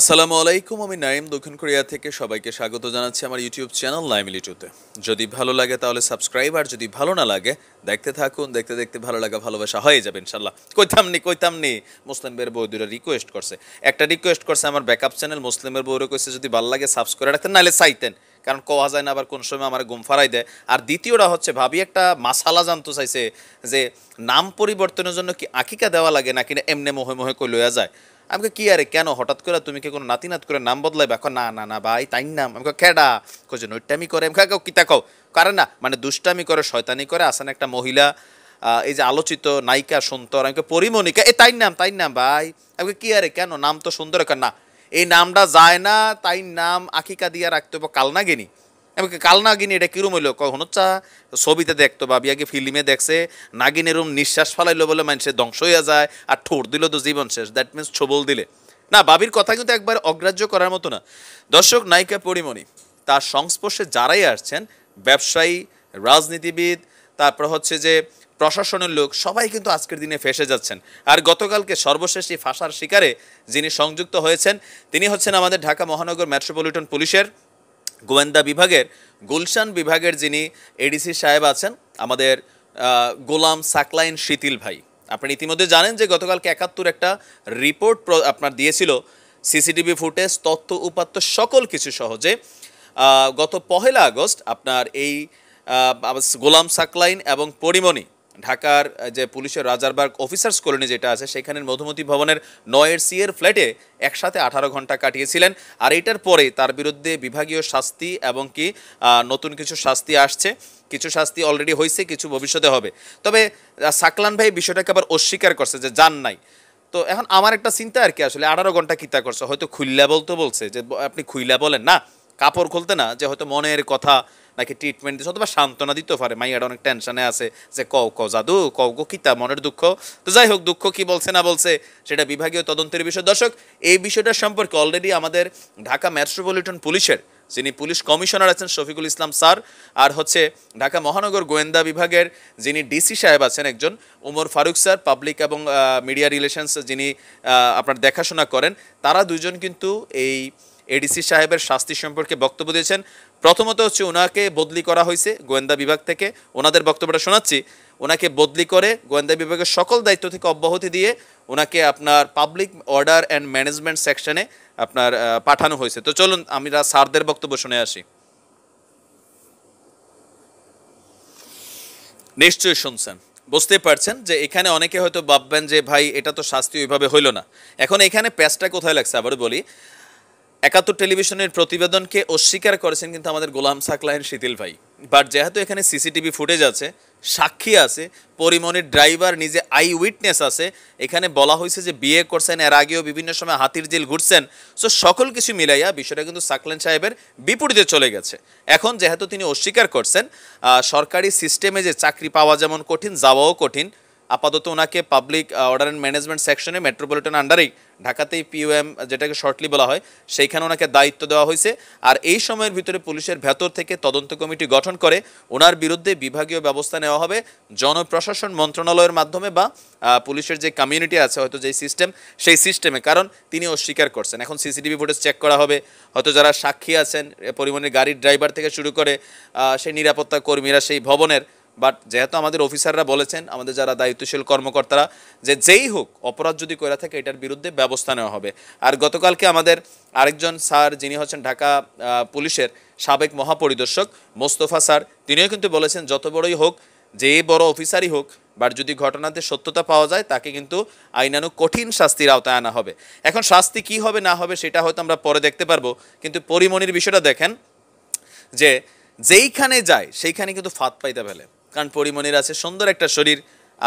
আসসালামু আলাইকুম আমি নাইম দক্ষিণ কোরিয়া থেকে সবাইকে স্বাগত জানাচ্ছি আমার ইউটিউব চ্যানেল নাইমিলি টুতে যদি ভালো লাগে তাহলে সাবস্ক্রাইব আর যদি ভালো না লাগে দেখতে থাকুন দেখতে দেখতে ভালো লাগা ভালোবাসা হয়ে যাবে ইনশাল্লাহ কইতাম নি কইতাম নি মুসলিমের বউ দুটা রিকোয়েস্ট করছে একটা রিকোয়েস্ট করছে আমার ব্যাকআপ চ্যানেল মুসলিমের বউরে কইছে যদি ভালো লাগে সাবস্ক্রাইব রাখতেন নাহলে চাইতেন কারণ কওয়া যায় না আবার কোন সময় আমার গুম ফারাই দেয় আর দ্বিতীয়টা হচ্ছে ভাবি একটা মাসালা জানতে চাইছে যে নাম পরিবর্তনের জন্য কি আকিকা দেওয়া লাগে নাকি এমনে মোহে মোহে কই লইয়া যায় আমাকে কি আরে কেন হঠাৎ করে তুমি কি কোনো নাতি নাত করে নাম বদলাই বা না না না ভাই তাই নাম আমাকে খেডা যে নৈটামি করে আমি কেউ কিতা কাউ কারণ না মানে দুষ্টামি করে শয়তানি করে আসেন একটা মহিলা এই যে আলোচিত নায়িকা সুন্দর আমাকে পরিমণিকা এ তাই নাম তাই নাম ভাই আমাকে কি আরে কেন নাম তো সুন্দর না এই নামটা যায় না তাই নাম আকিকা দিয়া রাখতে হবে কালনাগিনী এমনকি কাল নাগিনী এটা কীরম হইলো কখনো চা ছবিতে দেখতো বা বিয়াকে ফিল্মে দেখছে নাগিন এরম নিঃশ্বাস ফালাইলো বলে মানুষের ধ্বংস হয়ে যায় আর ঠোঁট দিল তো জীবন শেষ দ্যাট মিনস ছবল দিলে না বাবির কথা কিন্তু একবার অগ্রাহ্য করার মতো না দর্শক নায়িকা পরিমণি তার সংস্পর্শে যারাই আসছেন ব্যবসায়ী রাজনীতিবিদ তারপর হচ্ছে যে প্রশাসনের লোক সবাই কিন্তু আজকের দিনে ফেসে যাচ্ছেন আর গতকালকে সর্বশেষ এই ফাঁসার শিকারে যিনি সংযুক্ত হয়েছেন তিনি হচ্ছেন আমাদের ঢাকা মহানগর মেট্রোপলিটন পুলিশের গোয়েন্দা বিভাগের গুলশান বিভাগের যিনি এডিসি সাহেব আছেন আমাদের গোলাম সাকলাইন শিথিল ভাই আপনি ইতিমধ্যে জানেন যে গতকালকে একাত্তর একটা রিপোর্ট আপনার দিয়েছিল সিসিটিভি ফুটেজ তথ্য উপাত্ত সকল কিছু সহজে গত পহেলা আগস্ট আপনার এই গোলাম সাকলাইন এবং পরিমণি ঢাকার যে পুলিশের রাজারবাগ অফিসার্স কলোনি যেটা আছে সেখানের মধুমতি ভবনের নয়ের সি এর ফ্ল্যাটে একসাথে আঠারো ঘন্টা কাটিয়েছিলেন আর এটার পরে তার বিরুদ্ধে বিভাগীয় শাস্তি এবং কি নতুন কিছু শাস্তি আসছে কিছু শাস্তি অলরেডি হয়েছে কিছু ভবিষ্যতে হবে তবে সাকলান ভাই বিষয়টাকে আবার অস্বীকার করছে যে যান নাই তো এখন আমার একটা চিন্তা আর কি আসলে আঠারো ঘন্টা কিতা করছে হয়তো খুইল্লা বলতে বলছে যে আপনি খুইলা বলেন না কাপড় খুলতে না যে হয়তো মনের কথা নাকি ট্রিটমেন্ট দিচ্ছে অথবা সান্ত্বনা দিতেও পারে মাইয়ার অনেক টেনশনে আছে যে ক ক জাদু ক গো কিতা মনের দুঃখ তো যাই হোক দুঃখ কি বলছে না বলছে সেটা বিভাগীয় তদন্তের বিষয় দর্শক এই বিষয়টা সম্পর্কে অলরেডি আমাদের ঢাকা মেট্রোপলিটন পুলিশের যিনি পুলিশ কমিশনার আছেন শফিকুল ইসলাম স্যার আর হচ্ছে ঢাকা মহানগর গোয়েন্দা বিভাগের যিনি ডিসি সাহেব আছেন একজন ওমর ফারুক স্যার পাবলিক এবং মিডিয়া রিলেশনস যিনি আপনার দেখাশোনা করেন তারা দুজন কিন্তু এই এডিসি সাহেবের শাস্তি সম্পর্কে বক্তব্য দিয়েছেন প্রথমত হচ্ছে ওনাকে বদলি করা হয়েছে গোয়েন্দা বিভাগ থেকে ওনাদের বক্তব্যটা শোনাচ্ছি ওনাকে বদলি করে গোয়েন্দা বিভাগের সকল দায়িত্ব থেকে অব্যাহতি দিয়ে ওনাকে আপনার পাবলিক অর্ডার অ্যান্ড ম্যানেজমেন্ট সেকশনে আপনার পাঠানো হয়েছে তো চলুন আমরা স্যারদের বক্তব্য শুনে আসি নিশ্চয়ই শুনছেন বুঝতে পারছেন যে এখানে অনেকে হয়তো ভাববেন যে ভাই এটা তো শাস্তি ওইভাবে হইল না এখন এখানে প্যাচটা কোথায় লাগছে আবার বলি একাত্তর টেলিভিশনের প্রতিবেদনকে অস্বীকার করেছেন কিন্তু আমাদের গোলাম সাকলাইন শীতিল ভাই বাট যেহেতু এখানে সিসিটিভি ফুটেজ আছে সাক্ষী আছে পরিমনির ড্রাইভার নিজে আই উইটনেস আছে এখানে বলা হয়েছে যে বিয়ে করছেন এর আগেও বিভিন্ন সময় হাতির জেল ঘুরছেন সো সকল কিছু মিলাইয়া বিষয়টা কিন্তু সাকলেন সাহেবের বিপরীতে চলে গেছে এখন যেহেতু তিনি অস্বীকার করছেন সরকারি সিস্টেমে যে চাকরি পাওয়া যেমন কঠিন যাওয়াও কঠিন আপাতত ওনাকে পাবলিক অর্ডার অ্যান্ড ম্যানেজমেন্ট সেকশনে মেট্রোপলিটন আন্ডারেই ঢাকাতেই পিওএম যেটাকে শর্টলি বলা হয় সেইখানে ওনাকে দায়িত্ব দেওয়া হয়েছে আর এই সময়ের ভিতরে পুলিশের ভেতর থেকে তদন্ত কমিটি গঠন করে ওনার বিরুদ্ধে বিভাগীয় ব্যবস্থা নেওয়া হবে জনপ্রশাসন মন্ত্রণালয়ের মাধ্যমে বা পুলিশের যে কমিউনিটি আছে হয়তো যে সিস্টেম সেই সিস্টেমে কারণ তিনি অস্বীকার করছেন এখন সিসিটিভি ফুটেজ চেক করা হবে হয়তো যারা সাক্ষী আছেন পরিমাণের গাড়ির ড্রাইভার থেকে শুরু করে সেই নিরাপত্তা কর্মীরা সেই ভবনের বাট যেহেতু আমাদের অফিসাররা বলেছেন আমাদের যারা দায়িত্বশীল কর্মকর্তারা যে যেই হোক অপরাধ যদি করে থাকে এটার বিরুদ্ধে ব্যবস্থা নেওয়া হবে আর গতকালকে আমাদের আরেকজন স্যার যিনি হচ্ছেন ঢাকা পুলিশের সাবেক মহাপরিদর্শক মোস্তফা স্যার তিনিও কিন্তু বলেছেন যত বড়ই হোক যে বড় অফিসারই হোক বাট যদি ঘটনাতে সত্যতা পাওয়া যায় তাকে কিন্তু আইনানু কঠিন শাস্তির আওতায় আনা হবে এখন শাস্তি কি হবে না হবে সেটা হয়তো আমরা পরে দেখতে পারবো কিন্তু পরিমণির বিষয়টা দেখেন যে যেইখানে যায় সেইখানে কিন্তু ফাঁদ পাইতে ফেলে কারণ পরিমণির আছে সুন্দর একটা শরীর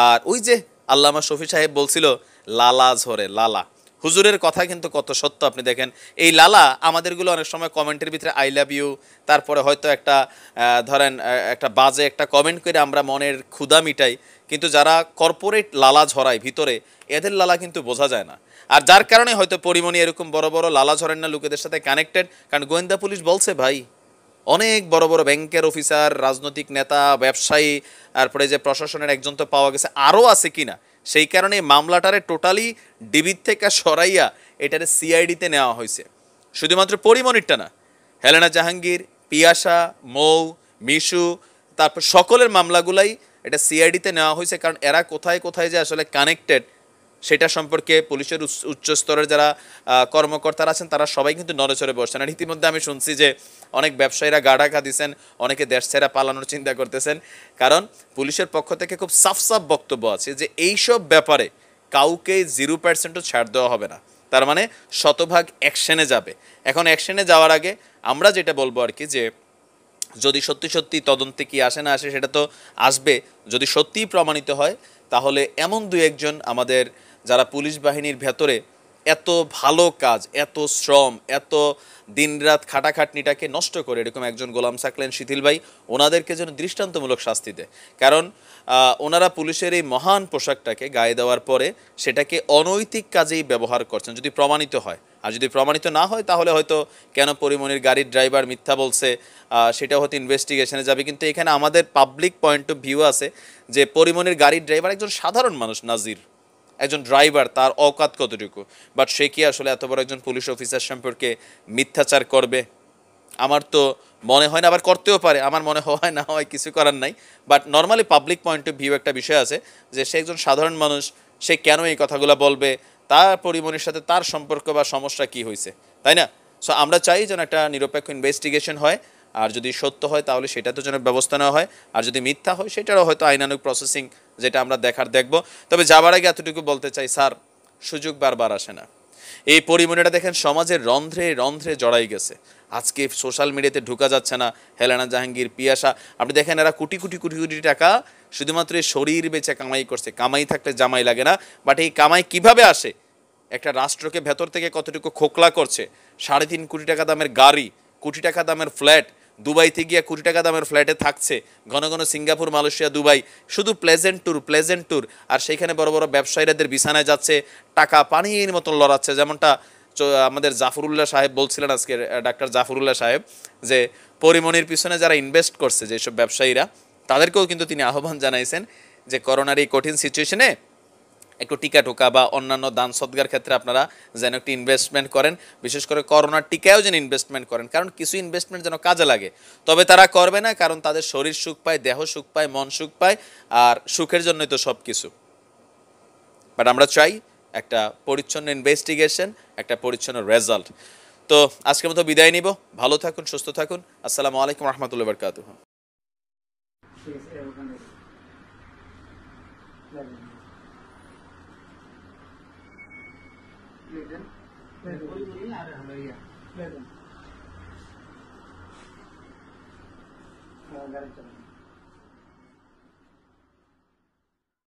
আর ওই যে আল্লামা শফি সাহেব বলছিল লালা ঝরে লালা হুজুরের কথা কিন্তু কত সত্য আপনি দেখেন এই লালা আমাদেরগুলো অনেক সময় কমেন্টের ভিতরে আই লাভ ইউ তারপরে হয়তো একটা ধরেন একটা বাজে একটা কমেন্ট করে আমরা মনের ক্ষুদা মিটাই কিন্তু যারা কর্পোরেট লালা ঝরায় ভিতরে এদের লালা কিন্তু বোঝা যায় না আর যার কারণে হয়তো পরিমণি এরকম বড় বড় লালা ঝরেন না লোকেদের সাথে কানেক্টেড কারণ গোয়েন্দা পুলিশ বলছে ভাই অনেক বড় বড় ব্যাংকের অফিসার রাজনৈতিক নেতা ব্যবসায়ী তারপরে যে প্রশাসনের একজন তো পাওয়া গেছে আরও আছে কিনা সেই কারণে মামলাটারে টোটালি ডিবির থেকে সরাইয়া এটারে সিআইডিতে নেওয়া হয়েছে শুধুমাত্র পরিমণিরটা না হেলেনা জাহাঙ্গীর পিয়াসা মৌ মিশু তারপর সকলের মামলাগুলাই এটা সিআইডিতে নেওয়া হয়েছে কারণ এরা কোথায় কোথায় যে আসলে কানেক্টেড সেটা সম্পর্কে পুলিশের উচ্চ স্তরের যারা কর্মকর্তারা আছেন তারা সবাই কিন্তু নড়েচড়ে বসছেন আর ইতিমধ্যে আমি শুনছি যে অনেক ব্যবসায়ীরা গা ঢাকা দিচ্ছেন অনেকে দেশ ছেড়া পালানোর চিন্তা করতেছেন কারণ পুলিশের পক্ষ থেকে খুব সাফ সাফ বক্তব্য আছে যে এইসব ব্যাপারে কাউকে জিরো পার্সেন্টও ছাড় দেওয়া হবে না তার মানে শতভাগ অ্যাকশনে যাবে এখন অ্যাকশনে যাওয়ার আগে আমরা যেটা বলবো আর কি যে যদি সত্যি সত্যি তদন্তে কি আসে না আসে সেটা তো আসবে যদি সত্যিই প্রমাণিত হয় তাহলে এমন দু একজন আমাদের যারা পুলিশ বাহিনীর ভেতরে এত ভালো কাজ এত শ্রম এত দিনরাত খাটাখাটনিটাকে নষ্ট করে এরকম একজন গোলাম সাকলেন শিথিল ভাই ওনাদেরকে যেন দৃষ্টান্তমূলক শাস্তি দেয় কারণ ওনারা পুলিশের এই মহান পোশাকটাকে গায়ে দেওয়ার পরে সেটাকে অনৈতিক কাজেই ব্যবহার করছেন যদি প্রমাণিত হয় আর যদি প্রমাণিত না হয় তাহলে হয়তো কেন পরিমণির গাড়ির ড্রাইভার মিথ্যা বলছে সেটা হয়তো ইনভেস্টিগেশনে যাবে কিন্তু এখানে আমাদের পাবলিক পয়েন্ট অফ ভিউ আছে যে পরিমণির গাড়ির ড্রাইভার একজন সাধারণ মানুষ নাজির একজন ড্রাইভার তার অকাত কতটুকু বাট সে কি আসলে এত বড় একজন পুলিশ অফিসার সম্পর্কে মিথ্যাচার করবে আমার তো মনে হয় না আবার করতেও পারে আমার মনে হয় না হয় কিছু করার নাই but normally public point of view একটা বিষয় আছে যে সে একজন সাধারণ মানুষ সে কেন এই কথাগুলো বলবে তার পরিমণির সাথে তার সম্পর্ক বা সমস্যা কি হয়েছে তাই না সো আমরা চাই যেন একটা নিরপেক্ষ ইনভেস্টিগেশন হয় আর যদি সত্য হয় তাহলে সেটা তো যেন ব্যবস্থা নেওয়া হয় আর যদি মিথ্যা হয় সেটারও হয়তো আইনানুক প্রসেসিং যেটা আমরা দেখার দেখব তবে যাবার আগে এতটুকু বলতে চাই স্যার সুযোগ বারবার আসে না এই পরিমণিটা দেখেন সমাজের রন্ধ্রে রন্ধ্রে জড়াই গেছে আজকে সোশ্যাল মিডিয়াতে ঢুকা যাচ্ছে না হেলানা জাহাঙ্গীর পিয়াসা আপনি দেখেন এরা কোটি কোটি কোটি কোটি টাকা শুধুমাত্র শরীর বেচে কামাই করছে কামাই থাকলে জামাই লাগে না বাট এই কামাই কিভাবে আসে একটা রাষ্ট্রকে ভেতর থেকে কতটুকু খোকলা করছে সাড়ে তিন কোটি টাকা দামের গাড়ি কোটি টাকা দামের ফ্ল্যাট দুবাইতে গিয়ে কুড়ি টাকা দামের ফ্ল্যাটে থাকছে ঘন ঘন সিঙ্গাপুর মালয়েশিয়া দুবাই শুধু প্লেজেন্ট ট্যুর প্লেজেন্ট ট্যুর আর সেইখানে বড় বড় ব্যবসায়ীদের বিছানায় যাচ্ছে টাকা পানির মতন লড়াচ্ছে যেমনটা আমাদের জাফরুল্লাহ সাহেব বলছিলেন আজকে ডাক্তার জাফরুল্লাহ সাহেব যে পরিমণির পিছনে যারা ইনভেস্ট করছে যেসব ব্যবসায়ীরা তাদেরকেও কিন্তু তিনি আহ্বান জানাইছেন যে করোনার এই কঠিন সিচুয়েশনে একটু টিকা টোকা বা অন্যান্য দান সদ্গার ক্ষেত্রে আপনারা যেন একটু ইনভেস্টমেন্ট করেন বিশেষ করে করোনার টিকায়ও যেন ইনভেস্টমেন্ট করেন কারণ কিছু ইনভেস্টমেন্ট যেন কাজে লাগে তবে তারা করবে না কারণ তাদের শরীর সুখ পায় দেহ সুখ পায় মন সুখ পায় আর সুখের জন্যই তো সব কিছু বাট আমরা চাই একটা পরিচ্ছন্ন ইনভেস্টিগেশন একটা পরিচ্ছন্ন রেজাল্ট তো আজকের মতো বিদায় নিব ভালো থাকুন সুস্থ থাকুন আসসালামু আলাইকুম রহমতুল্লাহ বরকাত प्लेटन